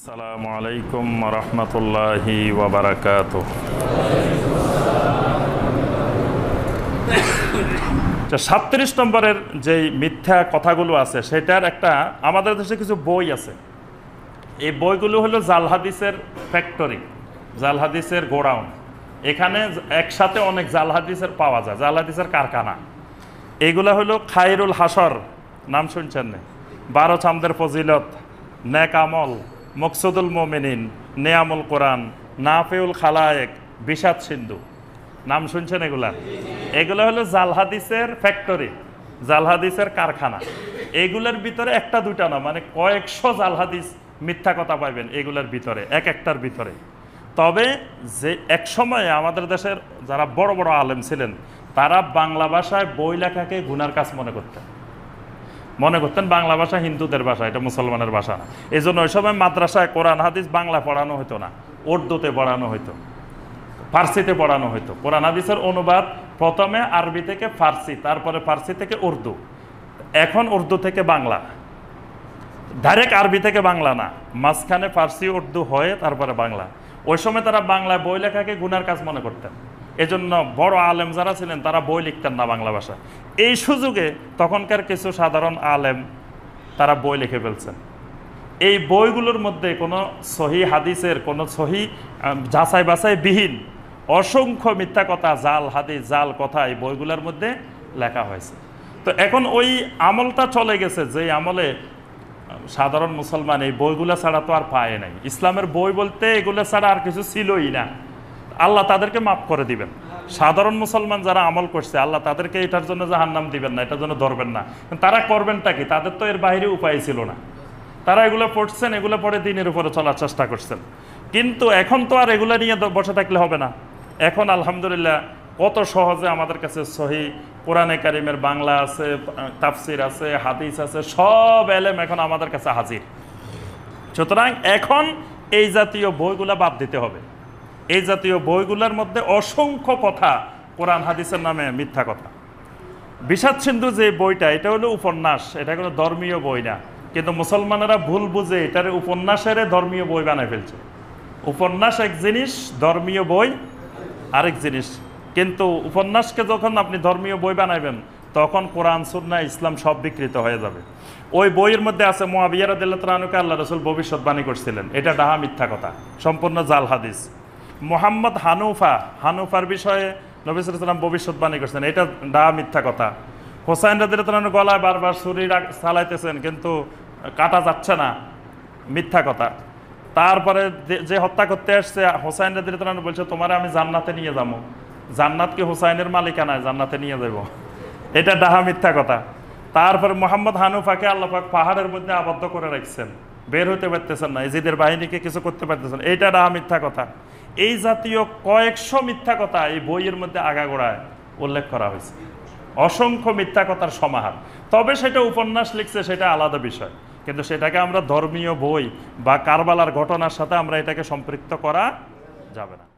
আসসালামু আলাইকুম রহমতুল্লাহি আচ্ছা, সাতত্রিশ নম্বরের যেই মিথ্যা কথাগুলো আছে সেটার একটা আমাদের দেশে কিছু বই আছে এই বইগুলো হলো জাল হাদিসের ফ্যাক্টরি জাল হাদিসের গোডাউন এখানে একসাথে অনেক জাল হাদিসের পাওয়া যায় জাল হাদিসের কারখানা এগুলো হলো খায়রুল হাসর নাম শুনছেন না বারো চান্দের ফজিলত নেক আমল মকসুদুল মোমেনিন নেয়ামুল কোরআন নাফেউল খালায়েক বিষাদ সিন্ধু নাম শুনছেন এগুলা এগুলো হলো জালহাদিসের ফ্যাক্টরি জালহাদিসের কারখানা এগুলোর ভিতরে একটা দুইটা না মানে কয়েকশো জালহাদিস মিথ্যা কথা পাইবেন এগুলোর ভিতরে এক একটার ভিতরে তবে যে এক সময়ে আমাদের দেশের যারা বড় বড় আলেম ছিলেন তারা বাংলা ভাষায় বই লেখাকে গুনার কাজ মনে করতেন মনে করতেন বাংলা ভাষা হিন্দুদের ভাষা এটা মুসলমানের ভাষা না এই জন্য ওই সময় মাদ্রাসায় কোরআন হাদিস বাংলা পড়ানো হতো না উর্দুতে পড়ানো হতো ফার্সিতে পড়ানো হতো কোরআন হাদিসের অনুবাদ প্রথমে আরবি থেকে ফার্সি তারপরে ফার্সি থেকে উর্দু এখন উর্দু থেকে বাংলা ডাইরেক্ট আরবি থেকে বাংলা না মাঝখানে ফার্সি উর্দু হয়ে তারপরে বাংলা ওই সময় তারা বাংলায় বই লেখাকে গুনার কাজ মনে করতেন এজন্য বড় আলেম যারা ছিলেন তারা বই লিখতেন না বাংলা ভাষা এই সুযোগে তখনকার কিছু সাধারণ আলেম তারা বই লিখে ফেলছেন এই বইগুলোর মধ্যে কোনো সহি হাদিসের কোনো সহি যাচাই বাছাই বিহীন অসংখ্য মিথ্যা কথা জাল হাদিস জাল কথা এই বইগুলোর মধ্যে লেখা হয়েছে তো এখন ওই আমলটা চলে গেছে যে আমলে সাধারণ মুসলমান এই বইগুলো ছাড়া তো আর পায় নাই ইসলামের বই বলতে এগুলো ছাড়া আর কিছু ছিলই না আল্লাহ তাদেরকে মাফ করে দিবেন সাধারণ মুসলমান যারা আমল করছে আল্লাহ তাদেরকে এটার জন্য জাহান নাম দিবেন না এটার জন্য ধরবেন না তারা করবেনটা কি তাদের তো এর বাইরে উপায় ছিল না তারা এগুলো পড়ছেন এগুলো পরে দিনের উপরে চলার চেষ্টা করছেন কিন্তু এখন তো আর এগুলো নিয়ে বসে থাকলে হবে না এখন আলহামদুলিল্লাহ কত সহজে আমাদের কাছে সহি কোরআনে কারিমের বাংলা আছে তাফসির আছে হাদিস আছে সব এলেম এখন আমাদের কাছে হাজির সুতরাং এখন এই জাতীয় বইগুলো বাদ দিতে হবে এই জাতীয় বইগুলোর মধ্যে অসংখ্য কথা কোরআন হাদিসের নামে মিথ্যা কথা বিষাদ সিন্ধু যে বইটা এটা হলো উপন্যাস এটা কোনো ধর্মীয় বই না কিন্তু মুসলমানেরা ভুল বুঝে এটার উপন্যাসের ধর্মীয় বই বানায় ফেলছে উপন্যাস এক জিনিস ধর্মীয় বই আরেক জিনিস কিন্তু উপন্যাসকে যখন আপনি ধর্মীয় বই বানাবেন তখন কোরআন সুন্না ইসলাম সব বিকৃত হয়ে যাবে ওই বইয়ের মধ্যে আছে মোয়াবিয়ার আদিল্লা রানুকে আল্লাহ রসুল ভবিষ্যৎবাণী করছিলেন এটা ডাহা মিথ্যা কথা সম্পূর্ণ জাল হাদিস মোহাম্মদ হানুফা হানুফার বিষয়ে নবী সালাম ভবিষ্যৎবাণী করছেন এটা ডা মিথ্যা কথা হোসাইন রাজির গলায় বারবার ছুরি চালাইতেছেন কিন্তু কাটা যাচ্ছে না মিথ্যা কথা তারপরে যে হত্যা করতে আসছে হোসাইন রাজির বলছে তোমার আমি জান্নাতে নিয়ে যাবো জান্নাত কি হোসাইনের নাই জান্নাতে নিয়ে যাব এটা ডাহা মিথ্যা কথা তারপরে মোহাম্মদ হানুফাকে আল্লাপাক পাহাড়ের মধ্যে আবদ্ধ করে রাখছেন বের হতে পারতেছেন না ইজিদের বাহিনীকে কিছু করতে পারতেছেন এইটা ডাহা মিথ্যা কথা এই জাতীয় কয়েকশো মিথ্যা কথা এই বইয়ের মধ্যে আগাগোড়ায় উল্লেখ করা হয়েছে অসংখ্য মিথ্যা কথার সমাহার তবে সেটা উপন্যাস লিখছে সেটা আলাদা বিষয় কিন্তু সেটাকে আমরা ধর্মীয় বই বা কারবালার ঘটনার সাথে আমরা এটাকে সম্পৃক্ত করা যাবে না